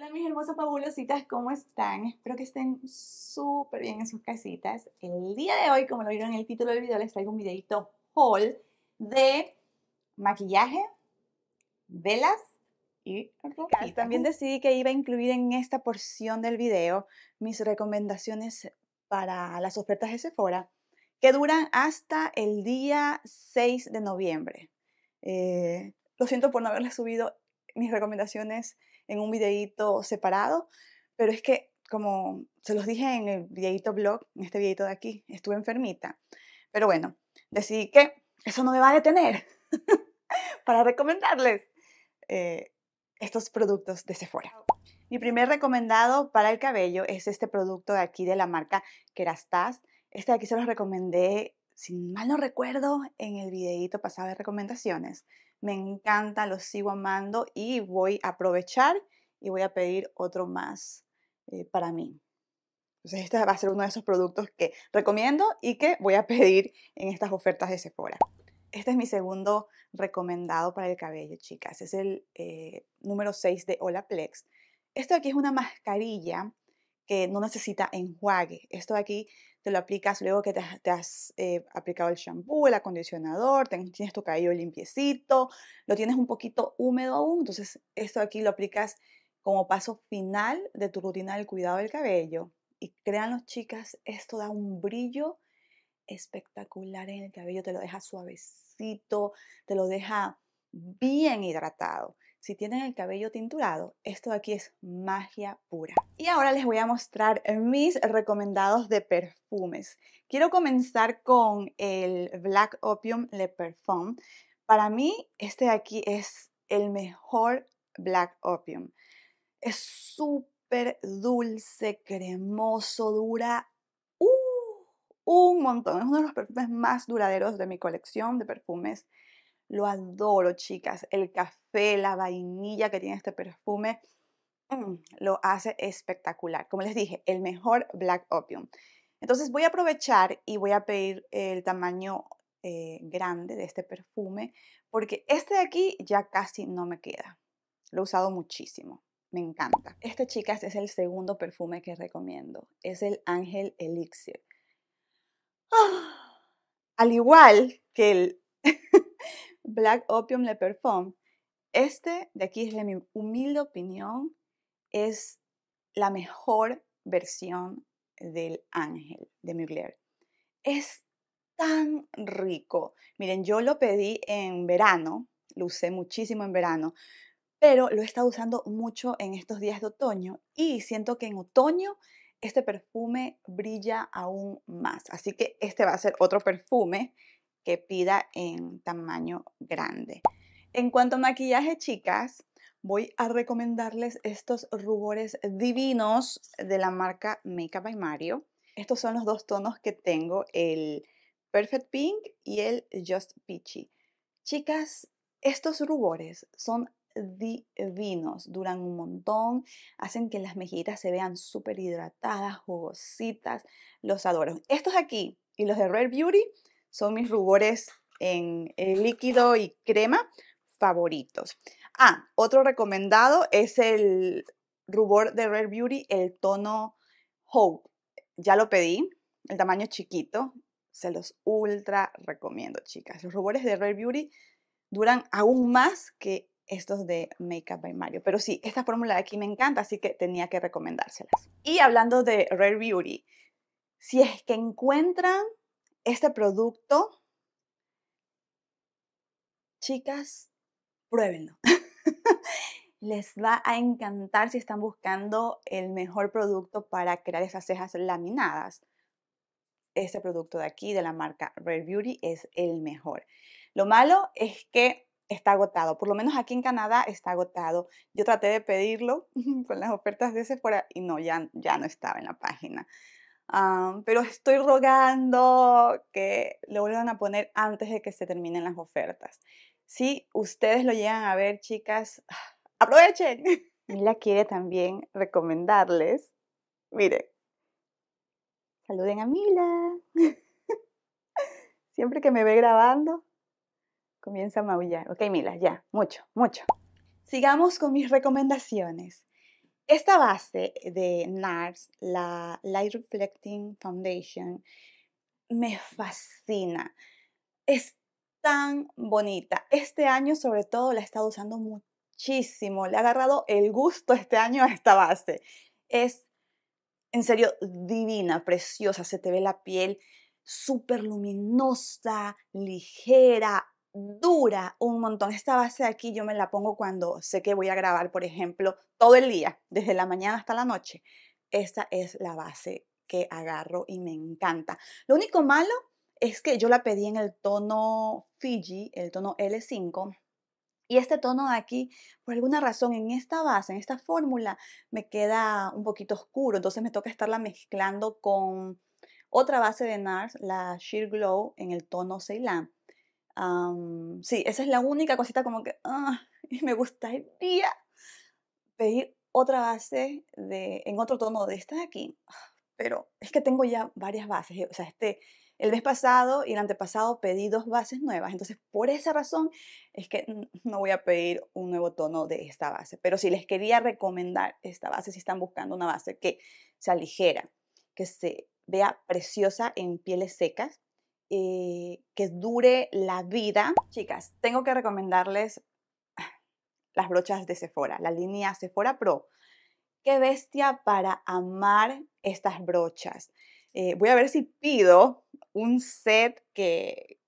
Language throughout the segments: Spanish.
Hola mis hermosas fabulositas, ¿cómo están? Espero que estén súper bien en sus casitas. El día de hoy, como lo vieron en el título del video, les traigo un videito haul de maquillaje, velas y ropa. También decidí que iba a incluir en esta porción del video mis recomendaciones para las ofertas de Sephora que duran hasta el día 6 de noviembre. Eh, lo siento por no haberles subido mis recomendaciones en un videíto separado, pero es que, como se los dije en el videíto blog, en este videíto de aquí, estuve enfermita. Pero bueno, decidí que eso no me va a detener para recomendarles eh, estos productos de Sephora. Mi primer recomendado para el cabello es este producto de aquí de la marca Kerastase. Este de aquí se los recomendé, si mal no recuerdo, en el videíto pasado de recomendaciones me encanta, lo sigo amando y voy a aprovechar y voy a pedir otro más eh, para mí. Entonces este va a ser uno de esos productos que recomiendo y que voy a pedir en estas ofertas de Sephora. Este es mi segundo recomendado para el cabello, chicas. Es el eh, número 6 de Olaplex. Esto aquí es una mascarilla que no necesita enjuague. Esto de aquí te lo aplicas luego que te, has eh, aplicado el shampoo, el acondicionador, tienes tu cabello limpiecito, lo tienes un poquito húmedo aún, entonces esto de aquí lo aplicas como paso final de tu rutina del cuidado del cabello. Y créanlo chicas, esto da un brillo espectacular en el cabello, te lo deja suavecito, te lo deja bien hidratado. Si tienen el cabello tinturado, esto de aquí es magia pura. Y ahora les voy a mostrar mis recomendados de perfumes. Quiero comenzar con el Black Opium Le Parfum. Para mí, este de aquí es el mejor Black Opium. Es súper dulce, cremoso, dura uh, un montón. Es uno de los perfumes más duraderos de mi colección de perfumes lo adoro, chicas. El café, la vainilla que tiene este perfume, mm, lo hace espectacular. Como les dije, el mejor Black Opium. Entonces voy a aprovechar y voy a pedir el tamaño eh, grande de este perfume, porque este de aquí ya casi no me queda. Lo he usado muchísimo. Me encanta. Este, chicas, es el segundo perfume que recomiendo. Es el Ángel Elixir. ¡Ah! al igual que el Black Opium Le Perfume. Este de aquí, es de mi humilde opinión, es la mejor versión del Ángel de Mugler. Es tan rico. Miren, yo lo pedí en verano, lo usé muchísimo en verano, pero lo he estado usando mucho en estos días de otoño y siento que en otoño este perfume brilla aún más. Así que este va a ser otro perfume que pida en tamaño grande. En cuanto a maquillaje, chicas, voy a recomendarles estos rubores divinos de la marca Makeup by Mario. Estos son los dos tonos que tengo, el Perfect Pink y el Just Peachy. Chicas, estos rubores son divinos, duran un montón, hacen que las mejitas se vean súper hidratadas, jugositas, los adoro. Estos aquí y los de Rare Beauty son mis rubores en líquido y crema favoritos. Ah, otro recomendado es el rubor de Rare Beauty, el tono Hope. Ya lo pedí, el tamaño chiquito. Se los ultra recomiendo, chicas. Los rubores de Rare Beauty duran aún más que estos de Makeup by Mario. Pero sí, esta fórmula de aquí me encanta, así que tenía que recomendárselas. Y hablando de Rare Beauty, si es que encuentran este producto, chicas, pruébenlo. Les va a encantar si están buscando el mejor producto para crear esas cejas laminadas. Este producto de aquí, de la marca Rare Beauty, es el mejor. Lo malo es que está agotado. Por lo menos aquí en Canadá está agotado. Yo traté de pedirlo con las ofertas de ese Sephora y no, ya, ya no estaba en la página pero estoy rogando que lo vuelvan a poner antes de que se terminen las ofertas. Si ustedes lo llegan a ver, chicas, aprovechen. Mila quiere también recomendarles. Miren, saluden a Mila. Siempre que me ve grabando, comienza a maullar. Ok, Mila, ya, mucho, mucho. Sigamos con mis recomendaciones. Esta base de NARS, la Light Reflecting Foundation, me fascina. Es tan bonita. Este año sobre todo la he estado usando muchísimo. Le ha agarrado el gusto este año a esta base. Es en serio divina, preciosa. Se te ve la piel súper luminosa, ligera, dura un montón. Esta base de aquí yo me la pongo cuando sé que voy a grabar, por ejemplo, todo el día, desde la mañana hasta la noche. esta es la base que agarro y me encanta. Lo único malo es que yo la pedí en el tono Fiji, el tono L5. Y este tono de aquí, por alguna razón, en esta base, en esta fórmula, me queda un poquito oscuro. Entonces me toca estarla mezclando con otra base de NARS, la Sheer Glow, en el tono ceylon sí, esa es la única cosita como que ah, me gustaría pedir otra base de, en otro tono de esta de aquí. Pero es que tengo ya varias bases. Eh, o sea, este, el mes pasado y el antepasado pedí dos bases nuevas. Entonces, por esa razón es que no voy a pedir un nuevo tono de esta base. Pero si les quería recomendar esta base, si están buscando una base que sea ligera, que se vea preciosa en pieles secas, eh, que dure la vida. Chicas, tengo que recomendarles las brochas de Sephora, la línea Sephora Pro. Qué bestia para amar estas brochas. Eh, voy a ver si pido un set que,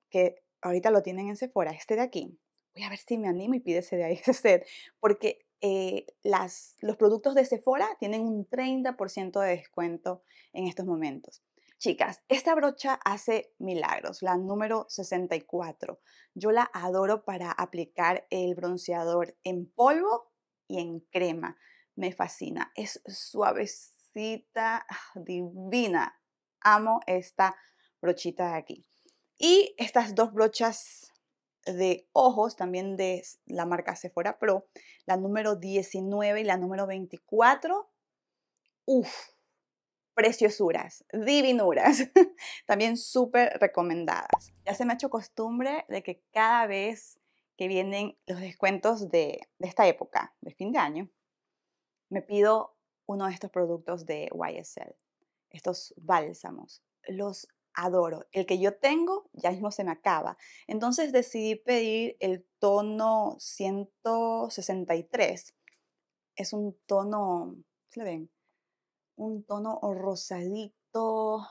ahorita lo tienen en Sephora, este de aquí. Voy a ver si me animo y ese de ahí ese set, porque eh, los productos de Sephora tienen un 30% de descuento en estos momentos. Chicas, esta brocha hace milagros, la número 64. Yo la adoro para aplicar el bronceador en polvo y en crema. Me fascina, es suavecita, ah, divina. Amo esta brochita de aquí. Y estas dos brochas de ojos, también de la marca Sephora Pro, la número 19 y la número 24. Uf, preciosuras, divinuras, también súper recomendadas. Ya se me ha hecho costumbre de que cada vez que vienen los descuentos de, esta época, de fin de año, me pido uno de estos productos de YSL, estos bálsamos. Los adoro. El que yo tengo ya mismo se me acaba. Entonces decidí pedir el tono 163. Es un tono, ¿se le ven? un tono rosadito,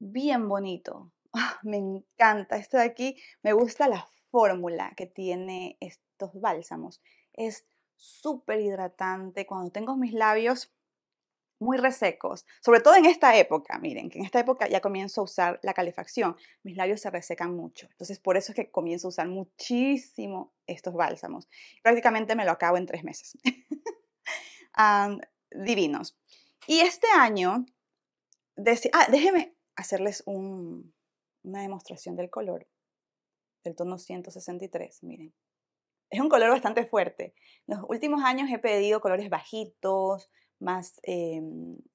bien bonito. me encanta esto de aquí, me gusta la fórmula que tiene estos bálsamos. Es súper hidratante. Cuando tengo mis labios muy resecos, sobre todo en esta época, miren, que en esta época ya comienzo a usar la calefacción, mis labios se resecan mucho. Entonces, por eso es que comienzo a usar muchísimo estos bálsamos. Prácticamente me lo acabo en tres meses. divinos. Y este año, ah, déjenme hacerles una demostración del color, del tono 163, miren. Es un color bastante fuerte. los últimos años he pedido colores bajitos, más eh,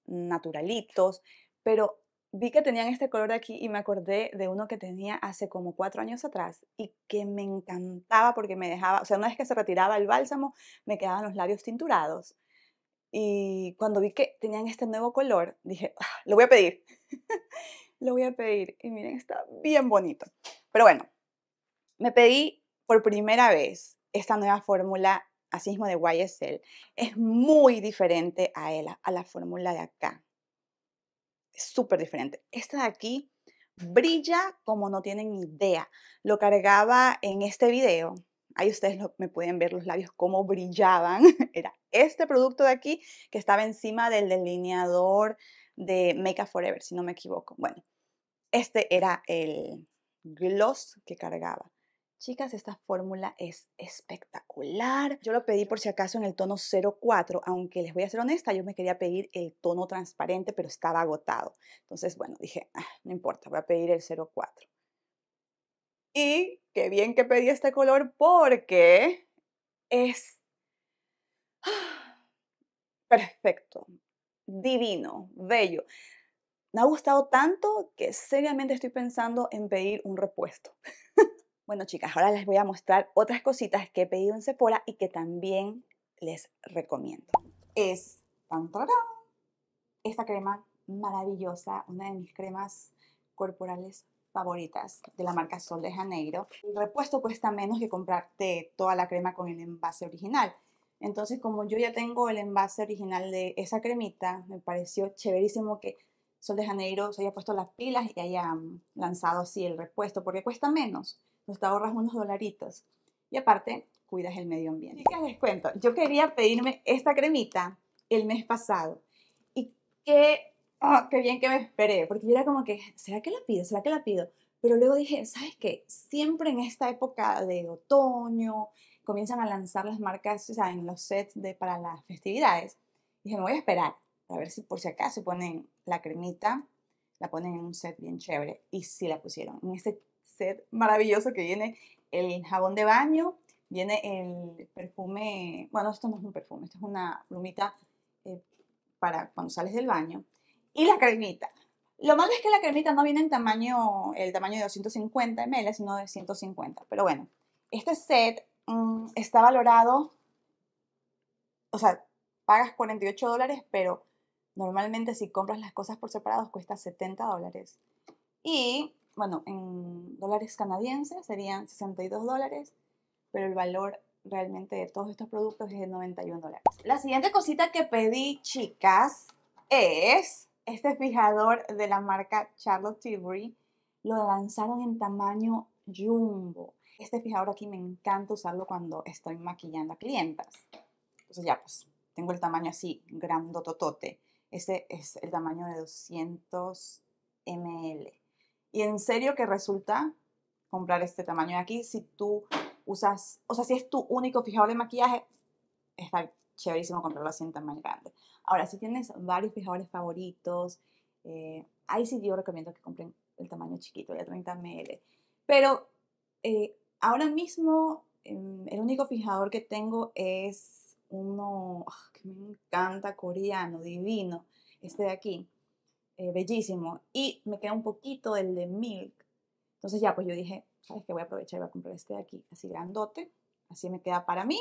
naturalitos, pero vi que tenían este color de aquí y me acordé de uno que tenía hace como cuatro años atrás y que me encantaba porque me dejaba, o sea, una vez que se retiraba el bálsamo, me quedaban los labios tinturados y cuando vi que tenían este nuevo color, dije, ah, lo voy a pedir. lo voy a pedir. Y miren, está bien bonito. Pero bueno, me pedí por primera vez esta nueva fórmula, así mismo de YSL. Es muy diferente a, a la fórmula de acá. Es súper diferente. Esta de aquí brilla como no tienen idea. Lo cargaba en este video ahí ustedes me pueden ver los labios cómo brillaban, era este producto de aquí que estaba encima del delineador de Make Up Forever, si no me equivoco. Bueno, este era el gloss que cargaba. Chicas, esta fórmula es espectacular. Yo lo pedí por si acaso en el tono 04, aunque les voy a ser honesta, yo me quería pedir el tono transparente, pero estaba agotado. Entonces, bueno, dije, ah, no importa, voy a pedir el 04. Y qué bien que pedí este color porque es perfecto, divino, bello. Me ha gustado tanto que seriamente estoy pensando en pedir un repuesto. bueno chicas, ahora les voy a mostrar otras cositas que he pedido en Sephora y que también les recomiendo. Es tan esta crema maravillosa, una de mis cremas corporales favoritas de la marca Sol de Janeiro. El repuesto cuesta menos que comprarte toda la crema con el envase original. Entonces, como yo ya tengo el envase original de esa cremita, me pareció chéverísimo que Sol de Janeiro se haya puesto las pilas y haya mm, lanzado así el repuesto, porque cuesta menos. Nos te ahorras unos dolaritos. Y aparte, cuidas el medio ambiente. ¿Qué les cuento, yo quería pedirme esta cremita el mes pasado. ¿Y que oh, qué bien que me esperé, porque yo era como que, ¿será que la pido? ¿Será que la pido? Pero luego dije, ¿sabes qué? Siempre en esta época de otoño comienzan a lanzar las marcas, o sea, en los sets de, para las festividades. Dije, me voy a esperar a ver si por si acaso ponen la cremita, la ponen en un set bien chévere. Y sí la pusieron. En este set maravilloso que viene el jabón de baño, viene el perfume, bueno, esto no es un perfume, esto es una plumita eh, para cuando sales del baño. Y la cremita. Lo malo es que la cremita no viene en tamaño, el tamaño de 250 ml, sino de 150. Pero bueno, este set mm, está valorado, o sea, pagas 48 dólares, pero normalmente si compras las cosas por separados cuesta 70 dólares. Y bueno, en dólares canadienses serían 62 dólares, pero el valor realmente de todos estos productos es de 91 dólares. La siguiente cosita que pedí, chicas, es este fijador de la marca Charlotte Tilbury lo lanzaron en tamaño jumbo. Este fijador aquí me encanta usarlo cuando estoy maquillando a clientas. Entonces ya pues, tengo el tamaño así, grandototote. Este es el tamaño de 200 ml. Y en serio que resulta comprar este tamaño de aquí si tú usas, o sea, si es tu único fijador de maquillaje, está chéverísimo comprarlo así en tamaño grande. Ahora, si tienes varios fijadores favoritos, eh, ahí sí yo recomiendo que compren el tamaño chiquito, de 30 ml. Pero eh, ahora mismo em, el único fijador que tengo es uno ah, que me encanta, coreano, divino, este de aquí, eh, bellísimo. Y me queda un poquito del de Milk. Entonces ya, pues yo dije, ¿sabes qué? Voy a aprovechar y voy a comprar este de aquí, así grandote, así me queda para mí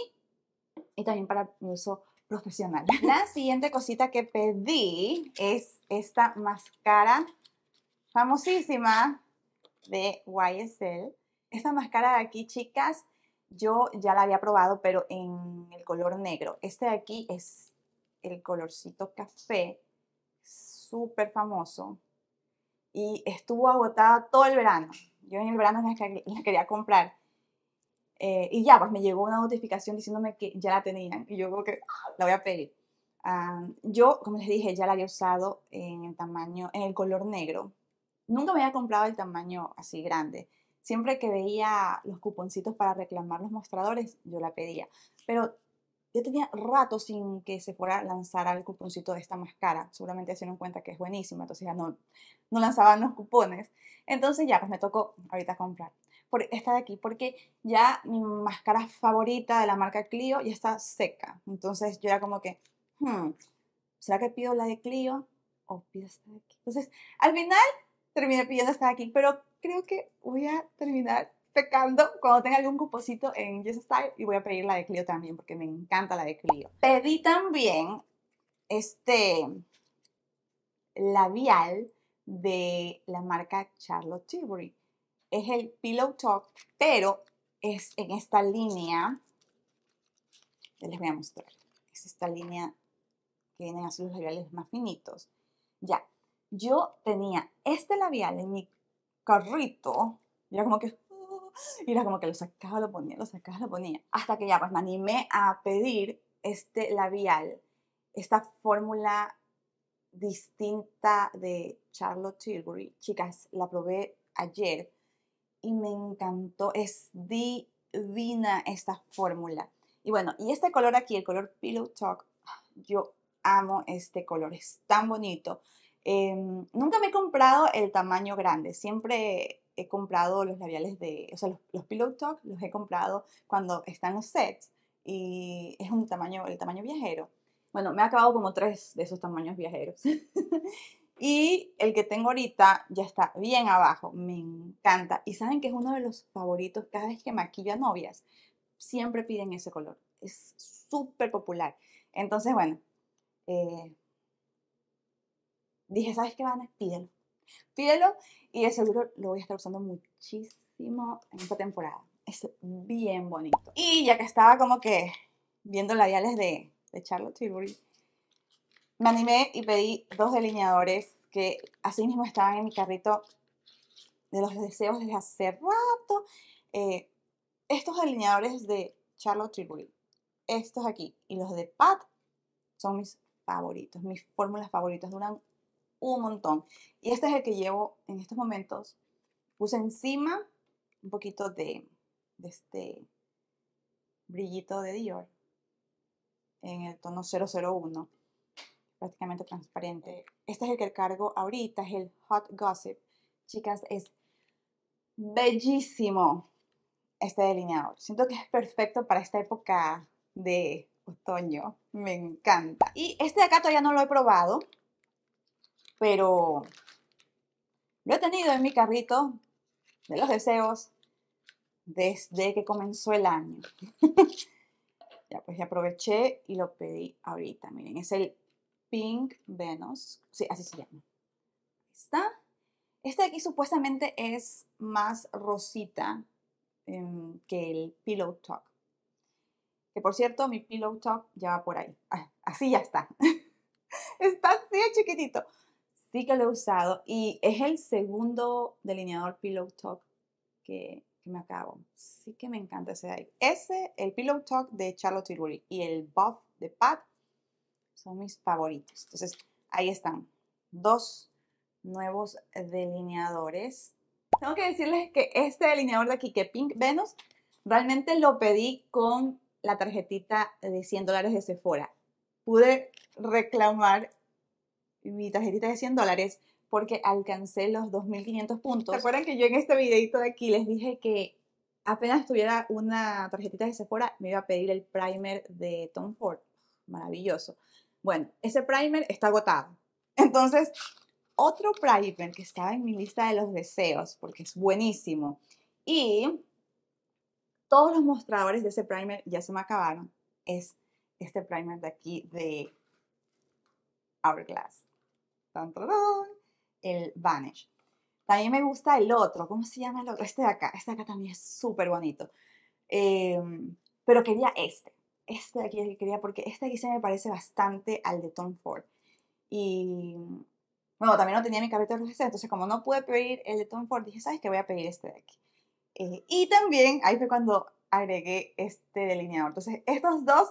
y también para mi uso profesional. La siguiente cosita que pedí es esta máscara famosísima de YSL. Esta máscara de aquí, chicas, yo ya la había probado, pero en el color negro. Este de aquí es el colorcito café, súper famoso. Y estuvo agotada todo el verano. Yo en el verano la, quería comprar. Eh, y ya, pues me llegó una notificación diciéndome que ya la tenían. Y yo creo que ah, la voy a pedir. Ah, yo, como les dije, ya la había usado en el tamaño, en el color negro. Nunca me había comprado el tamaño así grande. Siempre que veía los cuponcitos para reclamar los mostradores, yo la pedía. Pero yo tenía rato sin que se fuera a lanzar al cuponcito de esta máscara Seguramente se dieron cuenta que es buenísima, entonces ya no, no lanzaban los cupones. Entonces ya, pues me tocó ahorita comprar esta de aquí, porque ya mi máscara favorita de la marca Clio ya está seca. Entonces yo era como que, hmm, ¿será que pido la de Clio o pido esta de aquí? Entonces al final terminé pidiendo esta de aquí, pero creo que voy a terminar pecando cuando tenga algún composito en Yes Style y voy a pedir la de Clio también porque me encanta la de Clio. Pedí también este labial de la marca Charlotte Tilbury es el Pillow Talk, pero es en esta línea, les voy a mostrar, es esta línea que vienen así los labiales más finitos. Ya, yo tenía este labial en mi carrito, y era como que, y era como que lo sacaba, lo ponía, lo sacaba, lo ponía, hasta que ya pues me animé a pedir este labial, esta fórmula distinta de Charlotte Tilbury. Chicas, la probé ayer y me encantó. Es divina esta fórmula. Y bueno, y este color aquí, el color Pillow Talk, yo amo este color, es tan bonito. Em, nunca me he comprado el tamaño grande, siempre he comprado los labiales de, o sea, los, los Pillow Talk los he comprado cuando están los sets y es un tamaño, el tamaño viajero. Bueno, me ha acabado como tres de esos tamaños viajeros. Y el que tengo ahorita ya está bien abajo, me encanta. Y saben que es uno de los favoritos cada vez que maquilla novias. Siempre piden ese color, es súper popular. Entonces, bueno, eh, dije, ¿sabes qué, Vanna? Pídelo. Pídelo y de seguro lo voy a estar usando muchísimo en esta temporada. Es bien bonito. Y ya que estaba como que viendo labiales de, de Charlotte Tilbury, me animé y pedí dos delineadores que así mismo estaban en mi carrito de los deseos desde hace rato. Eh, estos delineadores de Charlotte Tilbury, estos aquí y los de Pat son mis favoritos, mis fórmulas favoritas, duran un montón. Y este es el que llevo en estos momentos. Puse encima un poquito de, de este brillito de Dior en el tono 001 prácticamente transparente. Este es el que cargo ahorita, es el Hot Gossip. Chicas, es bellísimo este delineador. Siento que es perfecto para esta época de otoño. Me encanta. Y este de acá todavía no lo he probado, pero lo he tenido en mi carrito de los deseos desde que comenzó el año. ya, pues ya aproveché y lo pedí ahorita. Miren, es el Pink Venus, sí, así se llama. Está. Este de aquí supuestamente es más rosita em, que el Pillow Talk. Que por cierto, mi Pillow Talk ya va por ahí. Ah, así ya está. está así chiquitito. Sí que lo he usado y es el segundo delineador Pillow Talk que, me acabo. Sí que me encanta ese de ahí. Ese, el Pillow Talk de Charlotte Tilbury y el Buff de Pat son mis favoritos. Entonces, ahí están. Dos nuevos delineadores. Tengo que decirles que este delineador de aquí, que Pink Venus, realmente lo pedí con la tarjetita de 100 dólares de Sephora. Pude reclamar mi tarjetita de 100 dólares porque alcancé los 2.500 puntos. Recuerden que yo en este videito de aquí les dije que apenas tuviera una tarjetita de Sephora me iba a pedir el primer de Tom Ford? Maravilloso. Bueno, ese primer está agotado. Entonces, otro primer que estaba en mi lista de los deseos, porque es buenísimo, y todos los mostradores de ese primer ya se me acabaron, es este primer de aquí de Hourglass. el Vanish. También me gusta el otro, ¿cómo se llama el otro? Este de acá, este de acá también es súper bonito. Em, pero quería este este de aquí es el que quería, porque este de aquí se me parece bastante al de Tom Ford. Y bueno, también no tenía mi carrito de entonces como no pude pedir el de Tom Ford, dije, ¿sabes qué? Voy a pedir este de aquí. Eh, y también ahí fue cuando agregué este delineador. Entonces, estos dos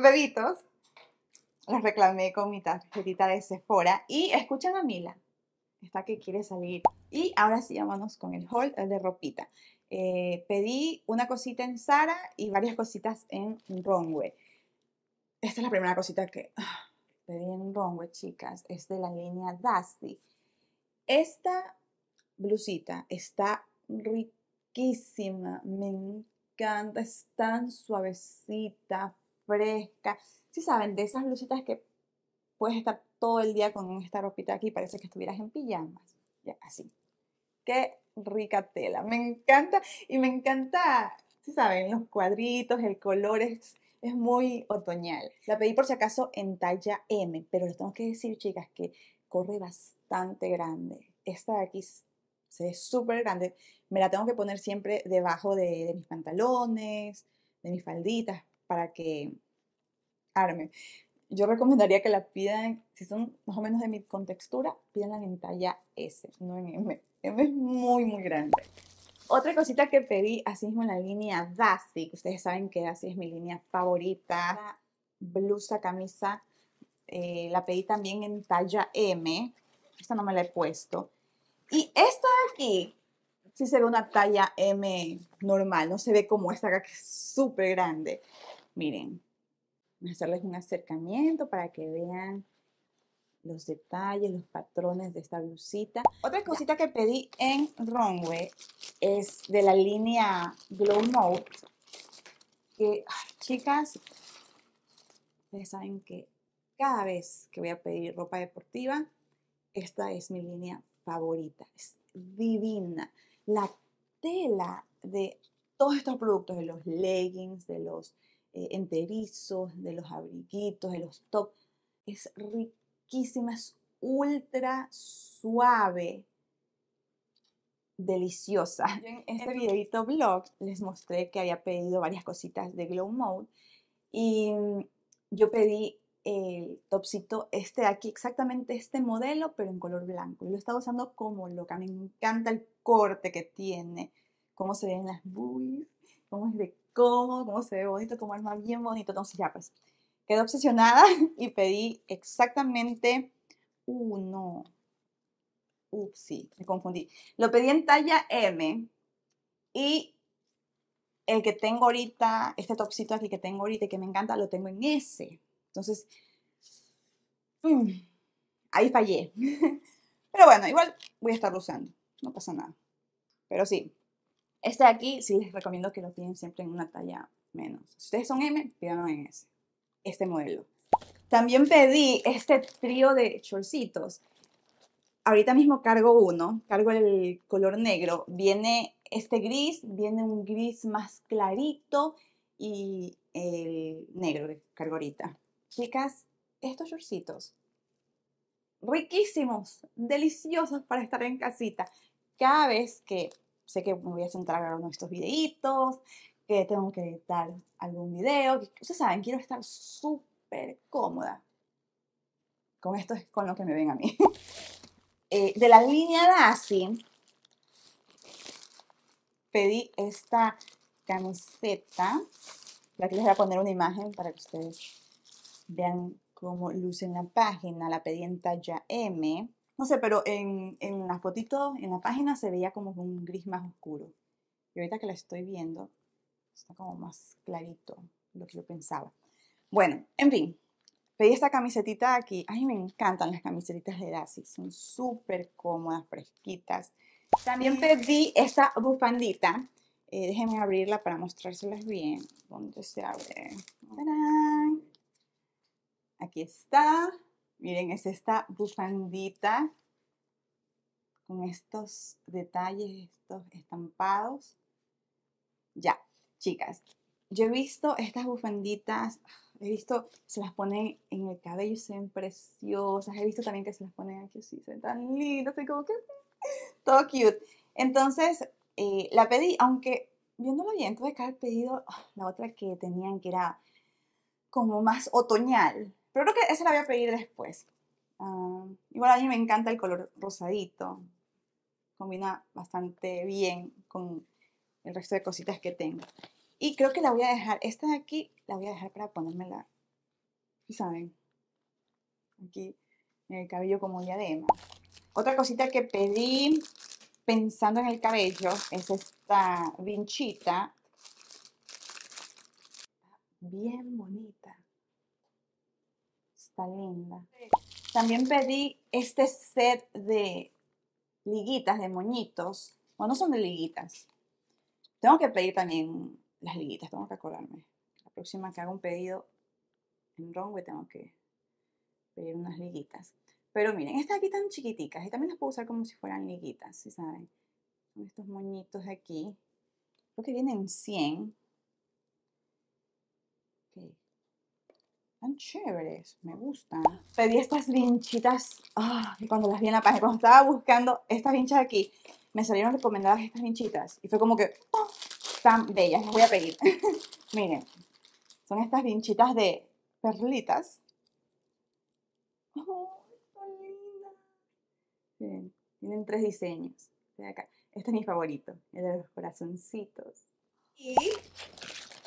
bebitos los reclamé con mi tarjetita de Sephora. Y escuchan a Mila, está que quiere salir. Y ahora sí, vámonos con el haul de ropita. Eh, pedí una cosita en Sara y varias cositas en Runway. Esta es la primera cosita que ah, pedí en Runway, chicas. Es de la línea Dusty. Esta blusita está riquísima. Me encanta. Es tan suavecita, fresca. Si saben, de esas blusitas que puedes estar todo el día con esta ropita aquí, parece que estuvieras en pijamas, ya, así. Que rica tela. Me encanta y me encanta, si saben, los cuadritos, el color es, muy otoñal. La pedí por si acaso en talla M, pero les tengo que decir, chicas, que corre bastante grande. Esta de aquí se ve súper grande. Me la tengo que poner siempre debajo de, mis pantalones, de mis falditas, para que arme yo recomendaría que la pidan, si son más o menos de mi contextura, la en talla S, no en M. M es muy, muy grande. Otra cosita que pedí, así mismo en la línea Dasi, ustedes saben que así es mi línea favorita, blusa, camisa, eh, la pedí también en talla M, esta no me la he puesto. Y esta de aquí, sí se una talla M normal, no se ve como esta acá que es súper grande. Miren, voy a hacerles un acercamiento para que vean los detalles, los patrones de esta blusita. Otra cosita que pedí en Runway es de la línea Glow Mode. Que, chicas, ustedes saben que cada vez que voy a pedir ropa deportiva, esta es mi línea favorita. Es divina. La tela de todos estos productos, de los leggings, de los eh, enterizos, de los abriguitos, de los tops, es rica riquísima, es ultra suave, deliciosa. en este videito blog les mostré que había pedido varias cositas de Glow Mode y mm, yo pedí el topsito este de aquí, exactamente este modelo, pero en color blanco. Y lo estado usando como loca, me encanta el corte que tiene, cómo se ven las boobies, cómo es de cómodo, cómo se ve bonito, cómo arma bien bonito. Entonces ya pues, quedé obsesionada y pedí exactamente uno. Ups, me confundí. Lo pedí en talla M y el que tengo ahorita, este topsito aquí que tengo ahorita y que me encanta, lo tengo en S. Entonces, mm, ahí fallé. Pero bueno, igual voy a estar usando, no pasa nada. Pero sí, este de aquí sí les recomiendo que lo piden siempre en una talla menos. Si ustedes son M, pídanlo en S este modelo. También pedí este trío de chorcitos. Ahorita mismo cargo uno, cargo el color negro. Viene este gris, viene un gris más clarito y el negro que cargo ahorita. Chicas, estos chorcitos riquísimos, deliciosos para estar en casita. Cada vez que sé que me voy a centrar en uno de estos videitos, que tengo que editar algún video. ustedes saben, quiero estar súper cómoda. Con esto es con lo que me ven a mí. Eh, de la línea Dacy pedí esta camiseta. Aquí les voy a poner una imagen para que ustedes vean cómo luce en la página. La pedí en talla M. No sé, pero en, en las fotitos, en la página se veía como un gris más oscuro. Y ahorita que la estoy viendo, Está como más clarito lo que yo pensaba. Bueno, en fin, pedí esta camisetita aquí. Ay, me encantan las camisetas de Dasi. Son súper cómodas, fresquitas. También pedí esta bufandita. Eh, déjenme abrirla para mostrárselas bien. ¿Dónde se abre? Aquí está. Miren, es esta bufandita con estos detalles, estos estampados. Ya, Chicas, yo he visto estas bufanditas, he visto, se las ponen en el cabello sean se ven preciosas. He visto también que se las ponen aquí sí, se ven tan lindas, como que todo cute. Entonces, eh, la pedí, aunque viéndolo bien, entonces que haber pedido ah, la otra que tenían que era como más otoñal. Pero creo que esa la voy a pedir después. Ah, igual a mí me encanta el color rosadito. Combina bastante bien con el resto de cositas que tengo. Y creo que la voy a dejar, esta de aquí, la voy a dejar para ponérmela, ¿saben? Aquí, en el cabello como diadema. Otra cosita que pedí pensando en el cabello es esta vinchita. Bien bonita. Está linda. También pedí este set de liguitas, de moñitos. Bueno, no son de liguitas, tengo que pedir también las liguitas, tengo que acordarme. La próxima que haga un pedido en Rongwe tengo que pedir unas liguitas. Pero miren, estas aquí están chiquiticas y también las puedo usar como si fueran liguitas, si saben. Son estos moñitos de aquí. Creo que vienen 100. Tan chéveres, me gustan. Pedí estas vinchitas. Ah, cuando las vi en la página, cuando estaba buscando estas vinchas de aquí, me salieron recomendadas estas vinchitas y fue como que, oh, tan bellas, las voy a pedir. Miren, son estas vinchitas de perlitas. Oh, qué linda! tienen tres diseños. Este es mi favorito, el de los corazoncitos. Y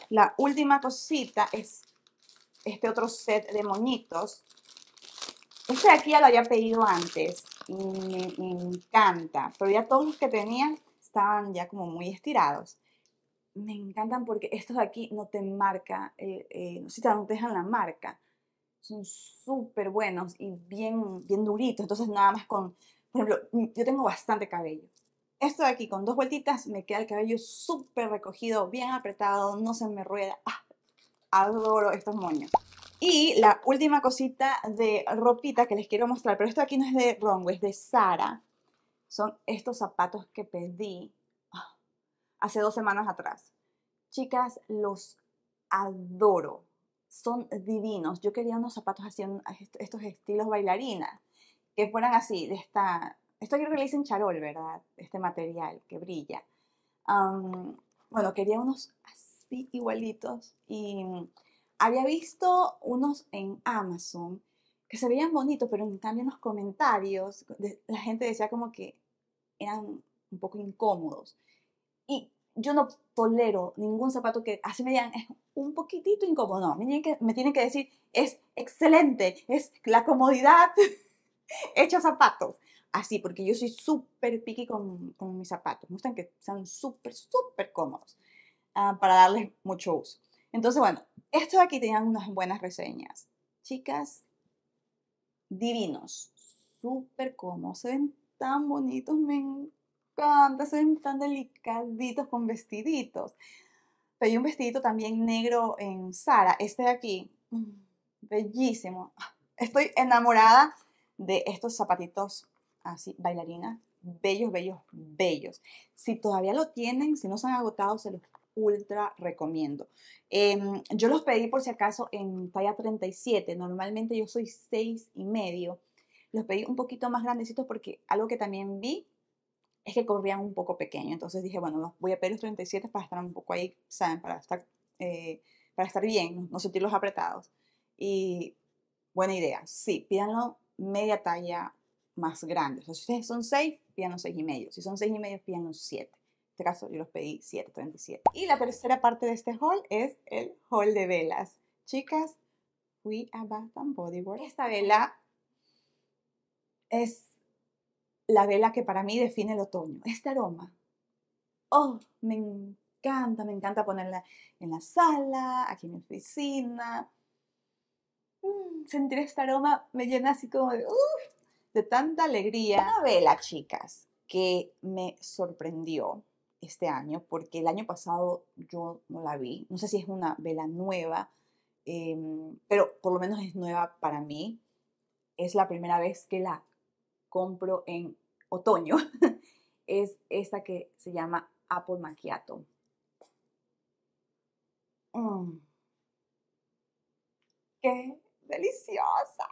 la última cosita es este otro set de moñitos. Este de aquí ya lo había pedido antes, me, encanta, pero ya todos los que tenían estaban ya como muy estirados. Me encantan porque estos de aquí no te marca, eh, eh, no, te, dejan la marca. Son súper buenos y bien, bien duritos. Entonces nada más con, por ejemplo, mm, yo tengo bastante cabello. Esto de aquí con dos vueltitas me queda el cabello súper recogido, bien apretado, no se me rueda. Ah, adoro estos moños. Y la última cosita de ropita que les quiero mostrar, pero esto aquí no es de Rongo, es de Sara. Son estos zapatos que pedí ah, hace dos semanas atrás. Chicas, los adoro. Son divinos. Yo quería unos zapatos así, estos estilos bailarinas, que fueran así, de esta... Esto creo que le dicen charol, ¿verdad? Este material que brilla. bueno, quería unos así igualitos y había visto unos en Amazon que se veían bonitos, pero en cambio en los comentarios la gente decía como que eran un poco incómodos. Y yo no tolero ningún zapato que así me digan es un poquitito incómodo. me tienen que, decir es excelente, es la comodidad hecha zapatos. Así, porque yo soy súper picky con, mis zapatos. Me gustan que sean súper, súper cómodos ah, para darles mucho uso. Entonces, bueno, estos de aquí tenían unas buenas reseñas. Chicas, divinos, súper cómodos, se ven tan bonitos, me encanta, se ven tan delicaditos con vestiditos. Pedí un vestidito también negro en Sara, este de aquí, mm, bellísimo. Estoy enamorada de estos zapatitos así, bailarinas, bellos, bellos, bellos. Si todavía lo tienen, si no se han agotado, se los ultra recomiendo. Em, yo los pedí por si acaso en talla 37, normalmente yo soy 6 y medio. Los pedí un poquito más grandecitos porque algo que también vi es que corrían un poco pequeño. Entonces dije, bueno, los voy a pedir los 37 para estar un poco ahí, ¿saben? Para estar, eh, para estar bien, no sentirlos apretados. Y buena idea, sí, pídanlo media talla más grande. si ustedes son 6, pídanlo 6 y medio. Si son 6 y medio, pídanlo 7 este caso yo los pedí 737. Y la tercera parte de este haul es el haul de velas. Chicas, We a Bath and Body Esta vela es la vela que para mí define el otoño. Este aroma. Oh, me encanta, me encanta ponerla en la sala, aquí en mi oficina. Mm, sentir este aroma me llena así como de, ¡uh! de tanta alegría. Una vela, chicas, que me sorprendió este año, porque el año pasado yo no la vi. No sé si es una vela nueva, em, pero por lo menos es nueva para mí. Es la primera vez que la compro en otoño. es esta que se llama Apple Macchiato. Mm. ¡Qué deliciosa!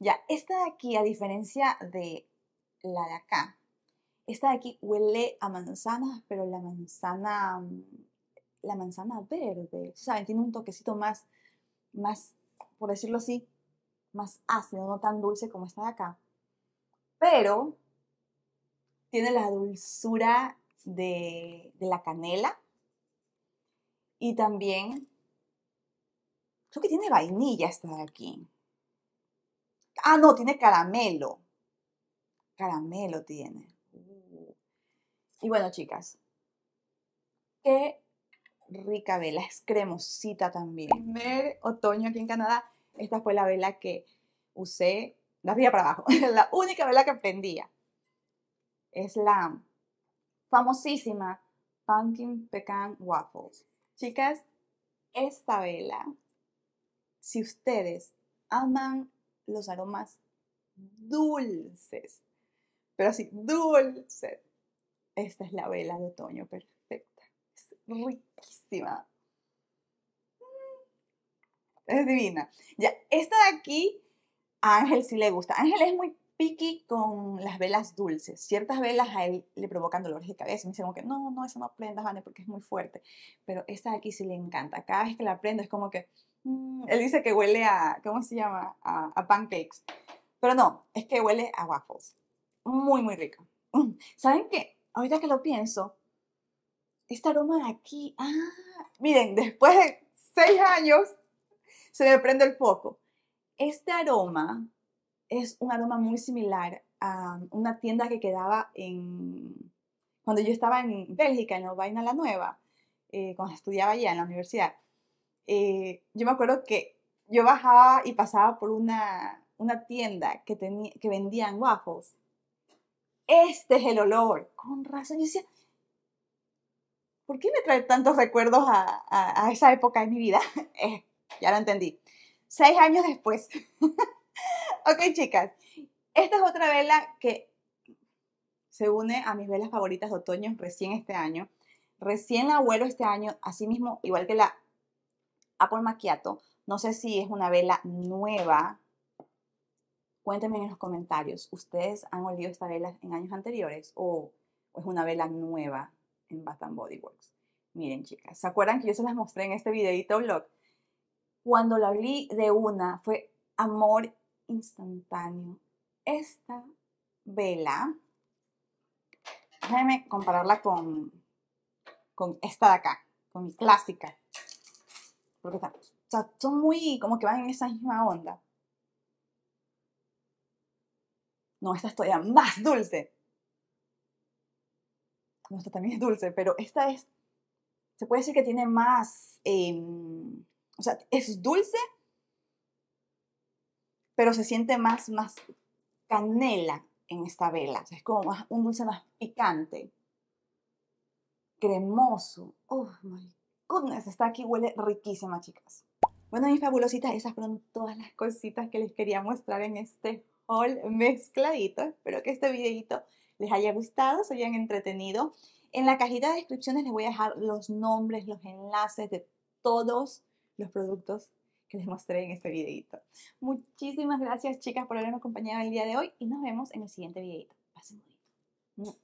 Ya, esta de aquí, a diferencia de la de acá, esta de aquí huele a manzanas, pero la manzana, mm, la manzana verde, ¿saben? Tiene un toquecito más, más, por decirlo así, más ácido, no tan dulce como esta de acá. Pero tiene la dulzura de, de la canela y también creo que tiene vainilla esta de aquí. Ah, no, tiene caramelo. Caramelo tiene. Y bueno, chicas, qué rica vela, es cremosita también. Primer otoño aquí en Canadá, esta fue la vela que usé La vía para abajo, la única vela que prendía. Es la famosísima Pumpkin Pecan Waffles. Chicas, esta vela, si ustedes aman los aromas dulces, pero así dulces, esta es la vela de otoño perfecta. Es riquísima. Mm. Es divina. Ya, esta de aquí, a Ángel sí le gusta. Ángel es muy picky con las velas dulces. Ciertas velas a él le provocan dolores de cabeza. Me dice que no, no, eso no prenda Vane, porque es muy fuerte. Pero esta de aquí sí le encanta. Cada vez que la prendo es como que. Mm, él dice que huele a. ¿Cómo se llama? A, a pancakes. Pero no, es que huele a waffles. Muy, muy rico. Mm. ¿Saben qué? ahorita que lo pienso, este aroma de aquí, ah, miren, después de seis años se me prende el foco. Este aroma es un aroma muy similar a una tienda que quedaba en, cuando yo estaba en Bélgica, en vaina la Nueva, eh, cuando estudiaba allá en la universidad. Eh, yo me acuerdo que yo bajaba y pasaba por una, una tienda que, tenía, que vendían waffles este es el olor. Con razón, yo decía, ¿por qué me trae tantos recuerdos a, esa época de mi vida? Eh, ya lo entendí. Seis años después. ok, chicas, esta es otra vela que se une a mis velas favoritas de otoño recién este año. Recién la vuelo este año, así mismo, igual que la Apple Macchiato. No sé si es una vela nueva, Cuéntenme en los comentarios, ¿ustedes han olido esta vela en años anteriores o, es una vela nueva en Bath Body Works? Miren, chicas, ¿se acuerdan que yo se las mostré en este videito vlog? Cuando la olí de una fue amor instantáneo. Esta vela, déjenme compararla con, con esta de acá, con mi clásica. Porque o son muy, como que van en esa misma onda. No, esta es todavía más dulce. No, esta también es dulce, pero esta es, se puede decir que tiene más, em, o sea, es dulce, pero se siente más, más canela en esta vela. O sea, es como un dulce más picante, cremoso. Oh, my goodness, está aquí, huele riquísima, chicas. Bueno, mis fabulositas, esas fueron todas las cositas que les quería mostrar en este mezcladito. Espero que este videito les haya gustado, se hayan entretenido. En la cajita de descripciones les voy a dejar los nombres, los enlaces de todos los productos que les mostré en este videito. Muchísimas gracias chicas por haberme acompañado el día de hoy y nos vemos en el siguiente videito. Pasen bonito.